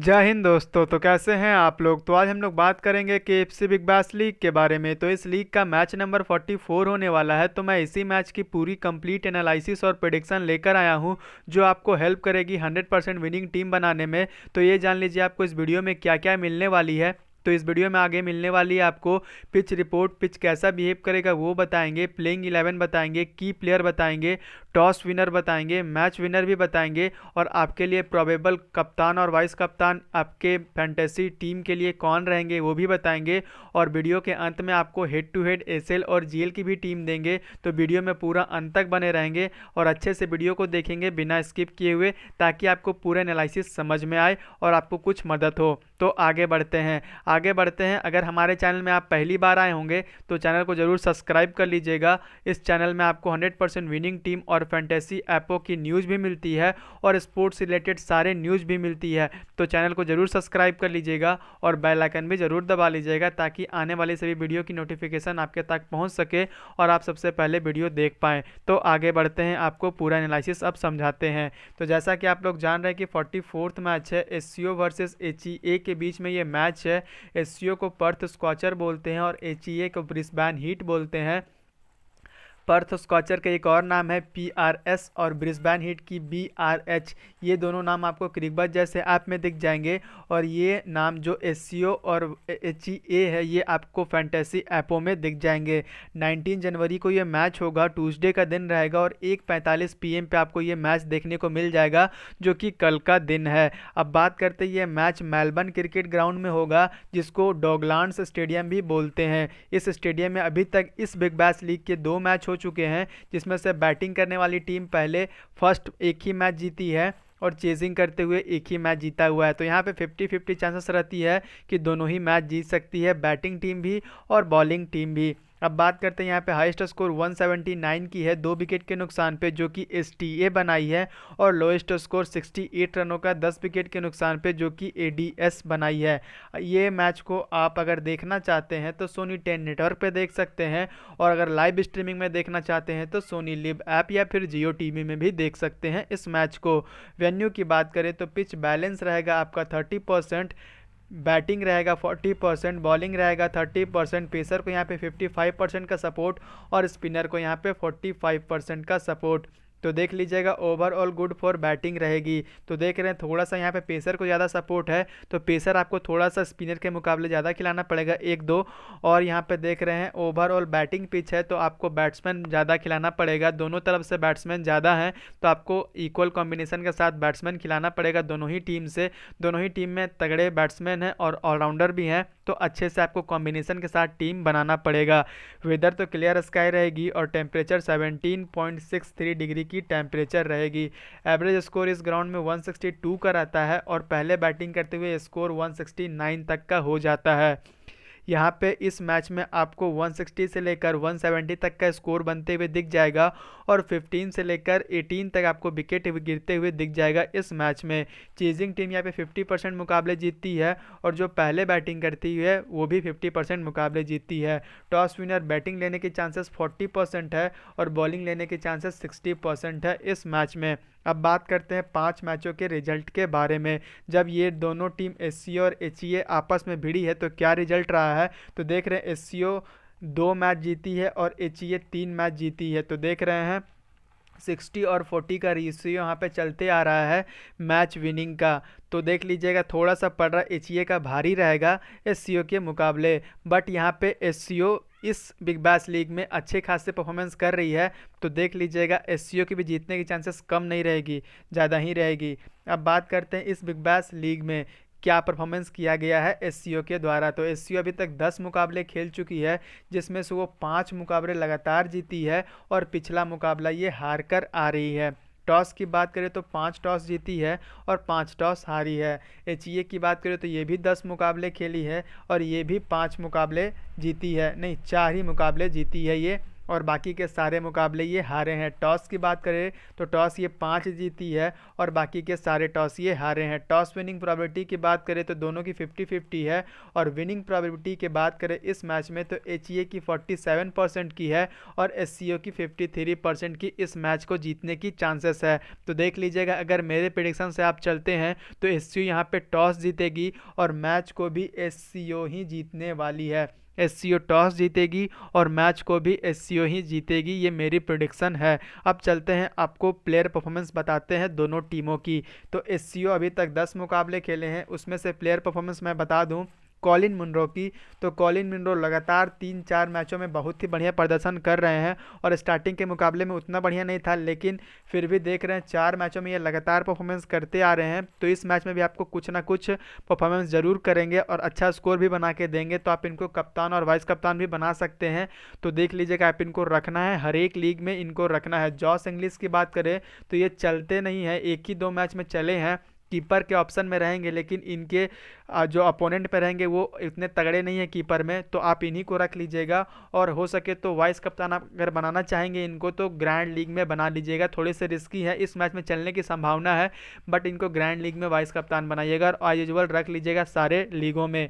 जय हिंद दोस्तों तो कैसे हैं आप लोग तो आज हम लोग बात करेंगे के F C Big Bash League के बारे में तो इस लीग का मैच नंबर 44 होने वाला है तो मैं इसी मैच की पूरी कंप्लीट एनालिसिस और प्रडिक्शन लेकर आया हूं जो आपको हेल्प करेगी 100 परसेंट विनिंग टीम बनाने में तो ये जान लीजिए आपको इस वीडियो में क्या क्या मिलने वाली है तो इस वीडियो में आगे मिलने वाली है आपको पिच रिपोर्ट पिच कैसा बिहेव करेगा वो बताएंगे प्लेइंग इलेवन बताएंगे की प्लेयर बताएंगे टॉस विनर बताएंगे मैच विनर भी बताएंगे और आपके लिए प्रोबेबल कप्तान और वाइस कप्तान आपके फैंटेसी टीम के लिए कौन रहेंगे वो भी बताएंगे और वीडियो के अंत में आपको हेड टू हेड एस और जी की भी टीम देंगे तो वीडियो में पूरा अंत तक बने रहेंगे और अच्छे से वीडियो को देखेंगे बिना स्किप किए हुए ताकि आपको पूरे एनालिसिस समझ में आए और आपको कुछ मदद हो तो आगे बढ़ते हैं आगे बढ़ते हैं अगर हमारे चैनल में आप पहली बार आए होंगे तो चैनल को ज़रूर सब्सक्राइब कर लीजिएगा इस चैनल में आपको हंड्रेड विनिंग टीम और और फैंटेसी ऐपों की न्यूज़ भी मिलती है और स्पोर्ट्स रिलेटेड सारे न्यूज़ भी मिलती है तो चैनल को ज़रूर सब्सक्राइब कर लीजिएगा और बेल आइकन भी ज़रूर दबा लीजिएगा ताकि आने वाली सभी वीडियो की नोटिफिकेशन आपके तक पहुँच सके और आप सबसे पहले वीडियो देख पाएँ तो आगे बढ़ते हैं आपको पूरा एनालिसिस अब समझाते हैं तो जैसा कि आप लोग जान रहे हैं कि फोर्टी मैच है एस सी ओ एच के बीच में ये मैच है एस को पर्थ स्क्वाचर बोलते हैं और एच e को ब्रिस्बैन हीट बोलते हैं पर्थ स्कॉचर का एक और नाम है पी आर एस और ब्रिस्बैन हिट की बी आर एच ये दोनों नाम आपको क्रिकबज जैसे ऐप में दिख जाएंगे और ये नाम जो एस सी ओ और एच ई ए है ये आपको फैंटेसी ऐपों में दिख जाएंगे 19 जनवरी को ये मैच होगा ट्यूसडे का दिन रहेगा और एक पैंतालीस पी एम पर आपको ये मैच देखने को मिल जाएगा जो कि कल का दिन है अब बात करते ये मैच मेलबर्न क्रिकेट ग्राउंड में होगा जिसको डॉगलांड्स स्टेडियम भी बोलते हैं इस स्टेडियम में अभी तक इस बिग बैश लीग के दो मैच हो हो चुके हैं जिसमें से बैटिंग करने वाली टीम पहले फर्स्ट एक ही मैच जीती है और चेजिंग करते हुए एक ही मैच जीता हुआ है तो यहाँ पे 50 50 चांसेस रहती है कि दोनों ही मैच जीत सकती है बैटिंग टीम भी और बॉलिंग टीम भी अब बात करते हैं यहाँ पे हाइस्ट स्कोर 179 की है दो विकेट के नुकसान पे जो कि एस बनाई है और लोएस्ट स्कोर 68 रनों का 10 विकेट के नुकसान पे जो कि ए बनाई है ये मैच को आप अगर देखना चाहते हैं तो सोनी टेन नेटवर्क पर देख सकते हैं और अगर लाइव स्ट्रीमिंग में देखना चाहते हैं तो सोनी लिव ऐप या फिर जियो टी में भी देख सकते हैं इस मैच को वेन्यू की बात करें तो पिच बैलेंस रहेगा आपका थर्टी बैटिंग रहेगा 40 परसेंट बॉलिंग रहेगा 30 परसेंट पेसर को यहाँ पे 55 परसेंट का सपोर्ट और स्पिनर को यहाँ पे 45 परसेंट का सपोर्ट तो देख लीजिएगा ओवरऑल गुड फॉर बैटिंग रहेगी तो देख रहे हैं थोड़ा सा यहाँ पे पेसर को ज़्यादा सपोर्ट है तो पेसर आपको थोड़ा सा स्पिनर के मुकाबले ज़्यादा खिलाना पड़ेगा एक दो और यहाँ पे देख रहे हैं ओवरऑल बैटिंग पिच है तो आपको बैट्समैन ज़्यादा खिलाना पड़ेगा दोनों तरफ से बैट्समैन ज़्यादा हैं तो आपको इक्वल कॉम्बिनेशन के साथ बैट्समैन खिलाना पड़ेगा दोनों ही टीम से दोनों ही टीम में तगड़े बैट्समैन हैं और ऑलराउंडर भी हैं तो अच्छे से आपको कॉम्बिनेशन के साथ टीम बनाना पड़ेगा वेदर तो क्लियर स्काई रहेगी और टेम्परेचर 17.63 डिग्री की टेम्परेचर रहेगी एवरेज स्कोर इस ग्राउंड में 162 का रहता है और पहले बैटिंग करते हुए स्कोर 169 तक का हो जाता है यहाँ पे इस मैच में आपको 160 से लेकर 170 तक का स्कोर बनते हुए दिख जाएगा और 15 से लेकर 18 तक आपको विकेट गिरते हुए दिख जाएगा इस मैच में चीजिंग टीम यहाँ पे 50 परसेंट मुकाबले जीतती है और जो पहले बैटिंग करती है वो भी 50 परसेंट मुकाबले जीतती है टॉस विनर बैटिंग लेने के चांसेस 40 परसेंट है और बॉलिंग लेने के चांसेस 60 परसेंट है इस मैच में अब बात करते हैं पाँच मैचों के रिजल्ट के बारे में जब ये दोनों टीम एस और एच आपस में भिड़ी है तो क्या रिजल्ट रहा है तो देख रहे हैं एस दो मैच जीती है और एच तीन मैच जीती है तो देख रहे हैं सिक्सटी और फोर्टी का रेशियो यहाँ पे चलते आ रहा है मैच विनिंग का तो देख लीजिएगा थोड़ा सा पड़ रहा एच का भारी रहेगा एस के मुकाबले बट यहाँ पे एस इस बिग बैस लीग में अच्छे खासे परफॉर्मेंस कर रही है तो देख लीजिएगा एस की भी जीतने की चांसेस कम नहीं रहेगी ज़्यादा ही रहेगी अब बात करते हैं इस बिग बैस लीग में क्या परफॉर्मेंस किया गया है एस के द्वारा तो एस अभी तक दस मुकाबले खेल चुकी है जिसमें से वो पाँच मुकाबले लगातार जीती है और पिछला मुकाबला ये हार कर आ रही है टॉस की बात करें तो पाँच टॉस जीती है और पाँच टॉस हारी है एच की बात करें तो ये भी दस मुकाबले खेली है और ये भी पाँच मुकाबले जीती है नहीं चार ही मुकाबले जीती है ये और बाकी के सारे मुकाबले ये हारे हैं टॉस की बात करें तो टॉस ये पाँच जीती है और बाकी के सारे टॉस ये हारे हैं टॉस विनिंग प्रॉबिलिटी की बात करें तो दोनों की फिफ्टी फिफ्टी है और विनिंग प्रॉबिलिटी की बात करें इस मैच में तो एच की फोर्टी सेवन परसेंट की है और एस की फिफ्टी थ्री परसेंट की इस मैच को जीतने की चांसेस है तो देख लीजिएगा अगर मेरे प्रडिक्शन से आप चलते हैं तो एस सी यहाँ पर टॉस जीतेगी और मैच को भी एस ही जीतने वाली है एस टॉस जीतेगी और मैच को भी एस ही जीतेगी ये मेरी प्रोडिक्शन है अब चलते हैं आपको प्लेयर परफॉर्मेंस बताते हैं दोनों टीमों की तो एस अभी तक दस मुकाबले खेले हैं उसमें से प्लेयर परफॉर्मेंस मैं बता दूँ कॉलिन मुनरो की तो कॉलिन मुनरो लगातार तीन चार मैचों में बहुत ही बढ़िया प्रदर्शन कर रहे हैं और स्टार्टिंग के मुकाबले में उतना बढ़िया नहीं था लेकिन फिर भी देख रहे हैं चार मैचों में ये लगातार परफॉर्मेंस करते आ रहे हैं तो इस मैच में भी आपको कुछ ना कुछ परफॉर्मेंस ज़रूर करेंगे और अच्छा स्कोर भी बना के देंगे तो आप इनको कप्तान और वाइस कप्तान भी बना सकते हैं तो देख लीजिएगा आप इनको रखना है हर एक लीग में इनको रखना है जॉस इंग्लिस की बात करें तो ये चलते नहीं है एक ही दो मैच में चले हैं कीपर के ऑप्शन में रहेंगे लेकिन इनके जो अपोनेंट पे रहेंगे वो इतने तगड़े नहीं हैं कीपर में तो आप इन्हीं को रख लीजिएगा और हो सके तो वाइस कप्तान आप अगर बनाना चाहेंगे इनको तो ग्रैंड लीग में बना लीजिएगा थोड़े से रिस्की है इस मैच में चलने की संभावना है बट इनको ग्रैंड लीग में वाइस कप्तान बनाइएगा और एज यूजल रख लीजिएगा सारे लीगों में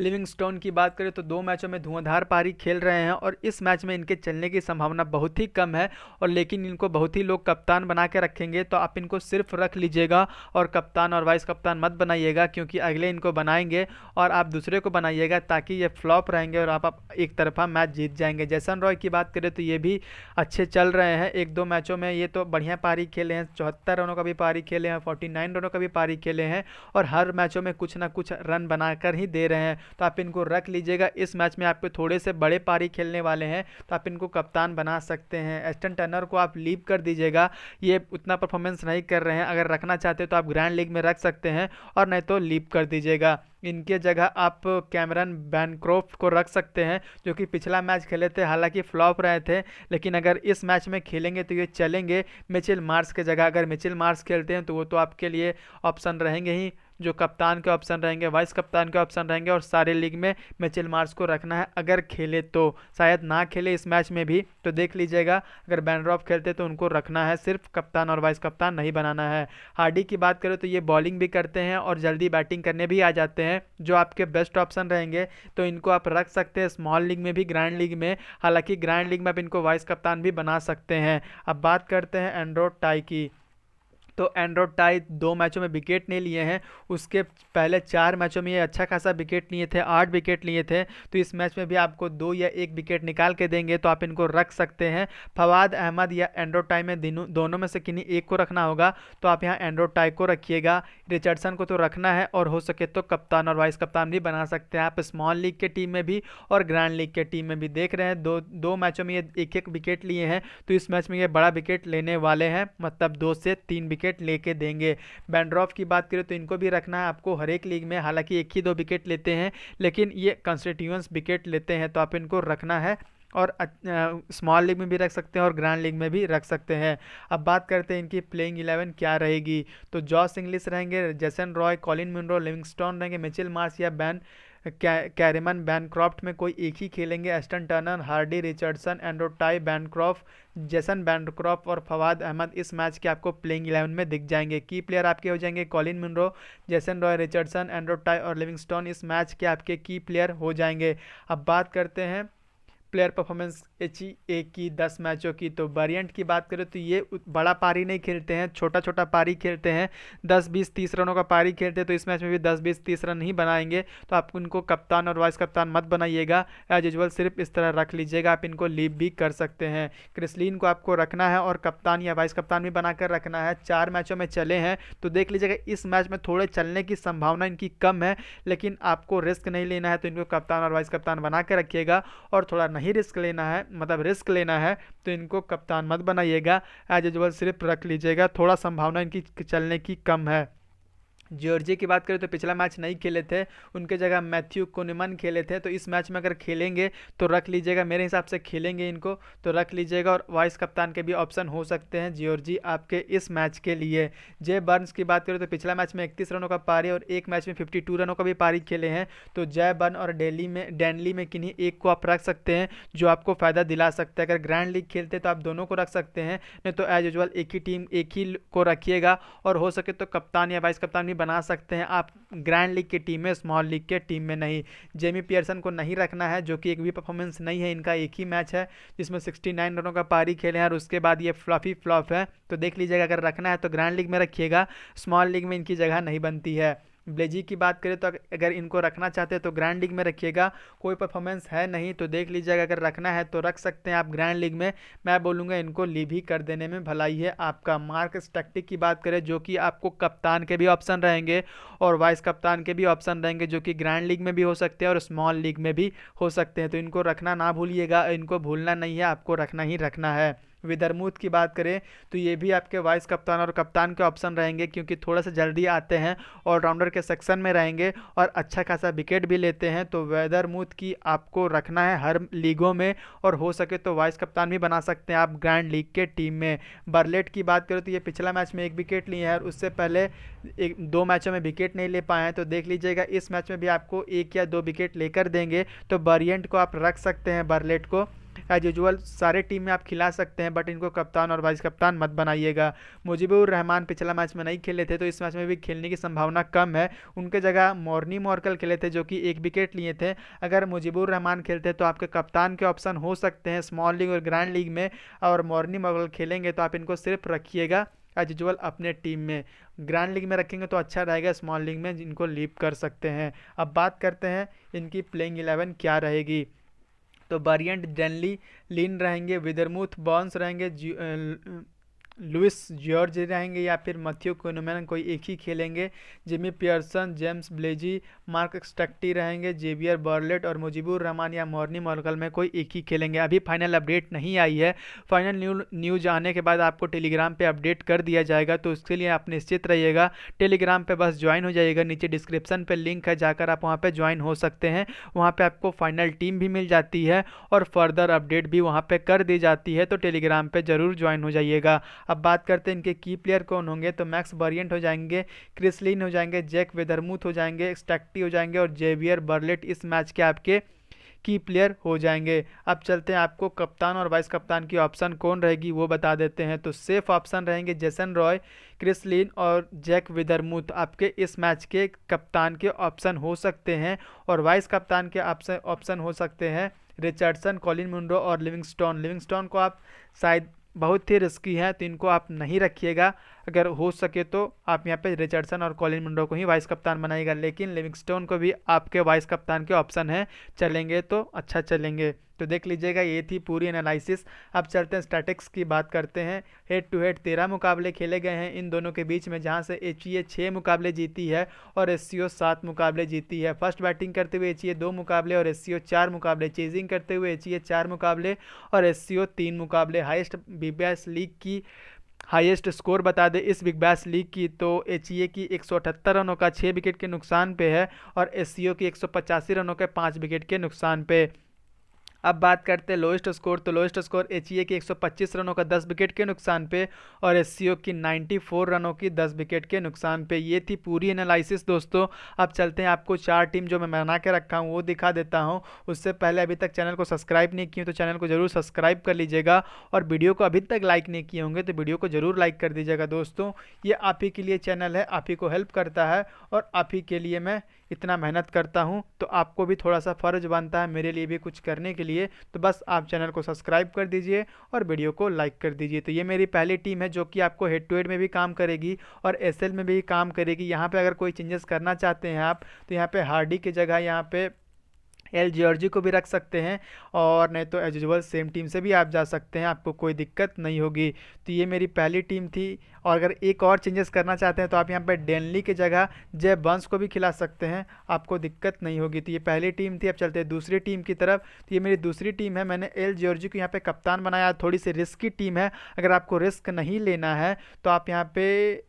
लिविंगस्टोन की बात करें तो दो मैचों में धुआंधार पारी खेल रहे हैं और इस मैच में इनके चलने की संभावना बहुत ही कम है और लेकिन इनको बहुत ही लोग कप्तान बना के रखेंगे तो आप इनको सिर्फ रख लीजिएगा और कप्तान और वाइस कप्तान मत बनाइएगा क्योंकि अगले इनको बनाएंगे और आप दूसरे को बनाइएगा ताकि ये फ्लॉप रहेंगे और आप, आप एक तरफा मैच जीत जाएंगे जैसन रॉय की बात करें तो ये भी अच्छे चल रहे हैं एक दो मैचों में ये तो बढ़िया पारी खेले हैं चौहत्तर रनों का भी पारी खेले हैं फोर्टी रनों का भी पारी खेले हैं और हर मैचों में कुछ ना कुछ रन बनाकर ही दे रहे हैं तो आप इनको रख लीजिएगा इस मैच में आपके थोड़े से बड़े पारी खेलने वाले हैं तो आप इनको कप्तान बना सकते हैं एस्टन टर्नर को आप लीव कर दीजिएगा ये उतना परफॉर्मेंस नहीं कर रहे हैं अगर रखना चाहते तो आप ग्रैंड लीग में रख सकते हैं और नहीं तो लीव कर दीजिएगा इनके जगह आप कैमरन बैनक्रॉफ्ट को रख सकते हैं जो कि पिछला मैच खेले थे हालांकि फ्लॉप रहे थे लेकिन अगर इस मैच में खेलेंगे तो ये चलेंगे मिचिल मार्स के जगह अगर मिचिल मार्स खेलते हैं तो वो तो आपके लिए ऑप्शन रहेंगे ही जो कप्तान के ऑप्शन रहेंगे वाइस कप्तान के ऑप्शन रहेंगे और सारे लीग में मिचिल मार्स को रखना है अगर खेले तो शायद ना खेले इस मैच में भी तो देख लीजिएगा अगर बैनड्रॉफ खेलते तो उनको रखना है सिर्फ कप्तान और वाइस कप्तान नहीं बनाना है हार्डी की बात करें तो ये बॉलिंग भी करते हैं और जल्दी बैटिंग करने भी आ जाते हैं जो आपके बेस्ट ऑप्शन रहेंगे तो इनको आप रख सकते हैं स्मॉल लीग में भी ग्रैंड लीग में हालांकि ग्रैंड लीग में आप इनको वाइस कप्तान भी बना सकते हैं अब बात करते हैं एंड्रॉड टाई की तो एंड्रॉड टाई दो मैचों में विकेट नहीं लिए हैं उसके पहले चार मैचों में ये अच्छा खासा विकेट लिए थे आठ विकेट लिए थे तो इस मैच में भी आपको दो या एक विकेट निकाल के देंगे तो आप इनको रख सकते हैं फवाद अहमद या एंड्रॉड टाई में दोनों में से किन्हीं एक को रखना होगा तो आप यहाँ एंड्रॉड टाई को रखिएगा रिचर्डसन को तो रखना है और हो सके तो कप्तान और वाइस कप्तान भी बना सकते हैं आप स्मॉल लीग के टीम में भी और ग्रैंड लीग के टीम में भी देख रहे हैं दो दो मैचों में ये एक एक विकेट लिए हैं तो इस मैच में ये बड़ा विकेट लेने वाले हैं मतलब दो से तीन विकेट विकेट लेके देंगे बैंड्रॉफ की बात करें तो इनको भी रखना है आपको हर एक लीग में हालांकि एक ही दो विकेट लेते हैं लेकिन ये कंस्टिट्यूंस विकेट लेते हैं तो आप इनको रखना है और स्मॉल लीग में भी रख सकते हैं और ग्रैंड लीग में भी रख सकते हैं अब बात करते हैं इनकी प्लेइंग इलेवन क्या रहेगी तो जॉस इंग्लिस रहेंगे Jason Roy Colin Munro Livingstone रहेंगे मिचिल मार्स या बैन कैरेमन बैनक्रॉफ्ट में कोई एक ही खेलेंगे Ashton Turner Hardie Richardson Tye Bancroft Jason Bancroft और फवाद अहमद इस मैच के आपको प्लेइंग इलेवन में दिख जाएंगे की प्लेयर आपके हो जाएंगे Colin Munro Jason Roy Richardson Tye और लिविंगस्टोन इस मैच के आपके की प्लेयर हो जाएंगे अब बात करते हैं प्लेयर परफॉर्मेंस एच ए की दस मैचों की तो वेरिएंट की बात करें तो ये बड़ा पारी नहीं खेलते हैं छोटा छोटा पारी खेलते हैं दस बीस तीस रनों का पारी खेलते हैं तो इस मैच में भी दस बीस तीस रन ही बनाएंगे तो आप इनको कप्तान और वाइस कप्तान मत बनाइएगा एज यूजल सिर्फ इस तरह रख लीजिएगा आप इनको लीव भी कर सकते हैं क्रिसलिन को आपको रखना है और कप्तान या वाइस कप्तान भी बनाकर रखना है चार मैचों में चले हैं तो देख लीजिएगा इस मैच में थोड़े चलने की संभावना इनकी कम है लेकिन आपको रिस्क नहीं लेना है तो इनको कप्तान और वाइस कप्तान बना कर रखिएगा और थोड़ा नहीं रिस्क लेना है मतलब रिस्क लेना है तो इनको कप्तान मत बनाइएगा एज यूजल सिर्फ रख लीजिएगा थोड़ा संभावना इनकी चलने की कम है जॉर्जिया की बात करें तो पिछला मैच नहीं खेले थे उनके जगह मैथ्यू कोनेमन खेले थे तो इस मैच में अगर खेलेंगे तो रख लीजिएगा मेरे हिसाब से खेलेंगे इनको तो रख लीजिएगा और वाइस कप्तान के भी ऑप्शन हो सकते हैं जॉर्जी आपके इस मैच के लिए जय बर्न्स की बात करें तो पिछला मैच में इकतीस रनों का पारी और एक मैच में फिफ्टी रनों का भी पारी खेले हैं तो जय बर्न और डेली में डैनली में किन्हीं एक को आप रख सकते हैं जो आपको फ़ायदा दिला सकता है अगर ग्रैंड लीग खेलते तो आप दोनों को रख सकते हैं नहीं तो एज यूजल एक ही टीम एक ही को रखिएगा और हो सके तो कप्तान या वाइस कप्तान भी बना सकते हैं आप ग्रैंड लीग की टीम में स्मॉल लीग के टीम में नहीं जेमी पियर्सन को नहीं रखना है जो कि एक भी परफॉर्मेंस नहीं है इनका एक ही मैच है जिसमें 69 रनों का पारी खेले हैं और उसके बाद ये फ्लॉफी फ्लॉप है तो देख लीजिएगा अगर रखना है तो ग्रैंड लीग में रखिएगा स्मॉल लीग में इनकी जगह नहीं बनती है ब्लेजी की बात करें तो अगर इनको रखना चाहते हैं तो ग्रैंड लीग में रखिएगा कोई परफॉर्मेंस है नहीं तो देख लीजिएगा अगर रखना है तो रख सकते हैं आप ग्रैंड लीग में मैं बोलूँगा इनको लीव ही कर देने में भलाई है आपका मार्क स्टेक्टिक की बात करें जो कि आपको कप्तान के भी ऑप्शन रहेंगे और वाइस कप्तान के भी ऑप्शन रहेंगे जो कि ग्रैंड लीग में भी हो सकते हैं और स्मॉल लीग में भी हो सकते हैं तो इनको रखना ना भूलिएगा इनको भूलना नहीं है आपको रखना ही रखना है विदरमूथ की बात करें तो ये भी आपके वाइस कप्तान और कप्तान के ऑप्शन रहेंगे क्योंकि थोड़ा सा जल्दी आते हैं ऑलराउंडर के सेक्शन में रहेंगे और अच्छा खासा विकेट भी लेते हैं तो वेदरमूथ की आपको रखना है हर लीगों में और हो सके तो वाइस कप्तान भी बना सकते हैं आप ग्रैंड लीग के टीम में बर्लेट की बात करें तो ये पिछला मैच में एक विकेट लिए हैं और उससे पहले एक दो मैचों में विकेट नहीं ले पाए हैं तो देख लीजिएगा इस मैच में भी आपको एक या दो विकेट लेकर देंगे तो बरियंट को आप रख सकते हैं बर्लेट को एज हाँ, यूजल सारे टीम में आप खिला सकते हैं बट इनको कप्तान और वाइस कप्तान मत बनाइएगा मुजीबुर रहमान पिछला मैच में नहीं खेले थे तो इस मैच में भी खेलने की संभावना कम है उनके जगह मोरनी मोरकल खेले थे जो कि एक विकेट लिए थे अगर मुजीबुर रहमान खेलते तो आपके कप्तान के ऑप्शन हो सकते हैं स्मॉल लीग और ग्रैंड लीग में और मोरनी मोरकल खेलेंगे तो आप इनको सिर्फ रखिएगा एज यूजल अपने टीम में ग्रैंड लीग में रखेंगे तो अच्छा रहेगा स्मॉल लीग में इनको लीप कर सकते हैं अब बात करते हैं इनकी प्लेइंग इलेवन क्या रहेगी तो वेरिएंट जनली लीन रहेंगे विदरमूथ बॉन्स रहेंगे लुइस जॉर्ज रहेंगे या फिर मथियो कोनोमैन कोई एक ही खेलेंगे जिमी पियर्सन जेम्स ब्लेजी मार्क स्टक्टी रहेंगे जेवियर बर्लेट और मुजीबुर रहमान या मॉर्नी मॉर्कल में कोई एक ही खेलेंगे अभी फाइनल अपडेट नहीं आई है फाइनल न्यू न्यूज आने के बाद आपको टेलीग्राम पर अपडेट कर दिया जाएगा तो उसके लिए आप निश्चित रहिएगा टेलीग्राम पर बस ज्वाइन हो जाइएगा नीचे डिस्क्रिप्सन पर लिंक है जाकर आप वहाँ पर ज्वाइन हो सकते हैं वहाँ पर आपको फाइनल टीम भी मिल जाती है और फर्दर अपडेट भी वहाँ पर कर दी जाती है तो टेलीग्राम पर ज़रूर ज्वाइन हो जाइएगा अब बात करते हैं इनके की प्लेयर कौन होंगे तो मैक्स बरियंट हो जाएंगे क्रिसलिन हो जाएंगे जैक वेदरमूथ हो जाएंगे स्टैक्टी हो जाएंगे और जेवियर बर्लेट इस मैच के आपके की प्लेयर हो जाएंगे अब चलते हैं आपको कप्तान और वाइस कप्तान की ऑप्शन कौन रहेगी वो बता देते हैं तो सेफ ऑप्शन रहेंगे जेसन रॉय क्रिसलिन और जैक विदरमूथ आपके इस मैच के कप्तान के ऑप्शन हो सकते हैं और वाइस कप्तान के ऑप्शन ऑप्शन हो सकते हैं रिचर्डसन कॉलिन मुंडो और लिविंगस्टोन लिविंगस्टोन को आप शायद बहुत ही रिस्की है तो इनको आप नहीं रखिएगा अगर हो सके तो आप यहाँ पे रिचर्डसन और कॉलिन मुंडो को ही वाइस कप्तान बनाएगा लेकिन लिविंगस्टोन को भी आपके वाइस कप्तान के ऑप्शन है चलेंगे तो अच्छा चलेंगे तो देख लीजिएगा ये थी पूरी एनालिसिस अब चलते हैं स्टैटिक्स की बात करते हैं हेड टू हेड तेरह मुकाबले खेले गए हैं इन दोनों के बीच में जहां से एच ई छः मुकाबले जीती है और एस सी ओ सात मुकाबले जीती है फर्स्ट बैटिंग करते हुए एच ई e दो मुकाबले और एस सी ओ चार मुकाबले चेजिंग करते हुए एच ई e चार मुकाबले और एस सी ओ तीन मुकाबले हाइस्ट बी लीग की हाईएस्ट स्कोर बता दें इस बिग बैस लीग की तो एच की एक रनों का छः विकेट के नुकसान पे है और एस की एक रनों के पाँच विकेट के नुकसान पे अब बात करते हैं लोएस्ट स्कोर तो lowest score H E A के पच्चीस रनों का 10 विकेट के नुकसान पे और एस की 94 रनों की 10 विकेट के नुकसान पे ये थी पूरी एनालिसिस दोस्तों अब चलते हैं आपको चार टीम जो मैं बना के रखा हूँ वो दिखा देता हूँ उससे पहले अभी तक चैनल को सब्सक्राइब नहीं किए तो चैनल को जरूर सब्सक्राइब कर लीजिएगा और वीडियो को अभी तक लाइक नहीं किए होंगे तो वीडियो को जरूर लाइक कर दीजिएगा दोस्तों ये आप ही के लिए चैनल है आप ही को हेल्प करता है और आप ही के लिए मैं इतना मेहनत करता हूँ तो आपको भी थोड़ा सा फ़र्ज बनता है मेरे लिए भी कुछ करने के लिए तो बस आप चैनल को सब्सक्राइब कर दीजिए और वीडियो को लाइक कर दीजिए तो ये मेरी पहली टीम है जो कि आपको हेड टू हेड में भी काम करेगी और एस में भी काम करेगी यहाँ पर अगर कोई चेंजेस करना चाहते हैं आप तो यहाँ पर हार्डी की जगह यहाँ पर एल जॉर्जी को भी रख सकते हैं और नहीं तो एज यूजल सेम टीम से भी आप जा सकते हैं आपको कोई दिक्कत नहीं होगी तो ये मेरी पहली टीम थी और अगर एक और चेंजेस करना चाहते हैं तो आप यहाँ पर डेनली की जगह जय बंस को भी खिला सकते हैं आपको दिक्कत नहीं होगी तो ये पहली टीम थी अब चलते हैं दूसरी टीम की तरफ तो ये मेरी दूसरी टीम है मैंने एल जॉर्जी को यहाँ पर कप्तान बनाया थोड़ी सी रिस्क टीम है अगर आपको रिस्क नहीं लेना है तो आप यहाँ पर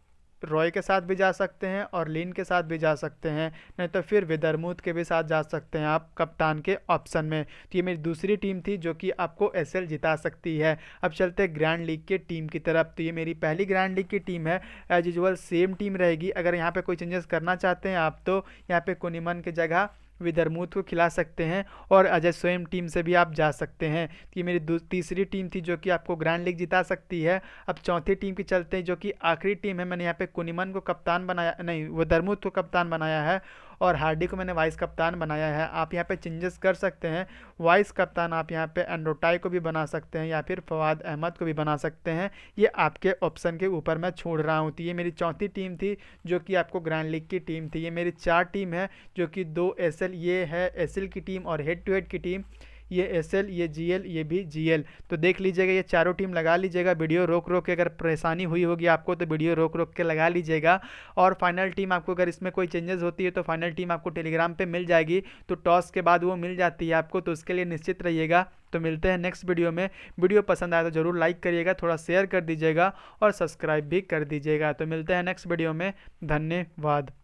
रॉय के साथ भी जा सकते हैं और लिन के साथ भी जा सकते हैं नहीं तो फिर विदरमूत के भी साथ जा सकते हैं आप कप्तान के ऑप्शन में तो ये मेरी दूसरी टीम थी जो कि आपको एस जिता सकती है अब चलते हैं ग्रैंड लीग के टीम की तरफ तो ये मेरी पहली ग्रैंड लीग की टीम है एज यूजल सेम टीम रहेगी अगर यहाँ पर कोई चेंजेस करना चाहते हैं आप तो यहाँ पर कुनिमन की जगह विधरमूत को खिला सकते हैं और अजय स्वयं टीम से भी आप जा सकते हैं तो ये मेरी तीसरी टीम थी जो कि आपको ग्रैंड लीग जिता सकती है अब चौथी टीम की चलते हैं जो कि आखिरी टीम है मैंने यहाँ पे कुनिमन को कप्तान बनाया नहीं विधरमूत को कप्तान बनाया है और हार्डी को मैंने वाइस कप्तान बनाया है आप यहाँ पे चेंजेस कर सकते हैं वाइस कप्तान आप यहाँ पे एंड्रोटाई को भी बना सकते हैं या फिर फवाद अहमद को भी बना सकते हैं ये आपके ऑप्शन के ऊपर मैं छोड़ रहा हूँ तो ये मेरी चौथी टीम थी जो कि आपको ग्रैंड लीग की टीम थी ये मेरी चार टीम है जो कि दो एस ये है एस की टीम और हेड टू हेड की टीम ये एस एल ये जी एल ये भी जी एल तो देख लीजिएगा ये चारों टीम लगा लीजिएगा वीडियो रोक रोक के अगर परेशानी हुई होगी आपको तो वीडियो रोक रोक के लगा लीजिएगा और फाइनल टीम आपको अगर इसमें कोई चेंजेस होती है तो फाइनल टीम आपको टेलीग्राम पर मिल जाएगी तो टॉस के बाद वो मिल जाती है आपको तो उसके लिए निश्चित रहिएगा तो मिलते हैं नेक्स्ट वीडियो में वीडियो पसंद आया तो ज़रूर लाइक करिएगा थोड़ा शेयर कर दीजिएगा और सब्सक्राइब भी कर दीजिएगा तो मिलते हैं नेक्स्ट वीडियो में धन्यवाद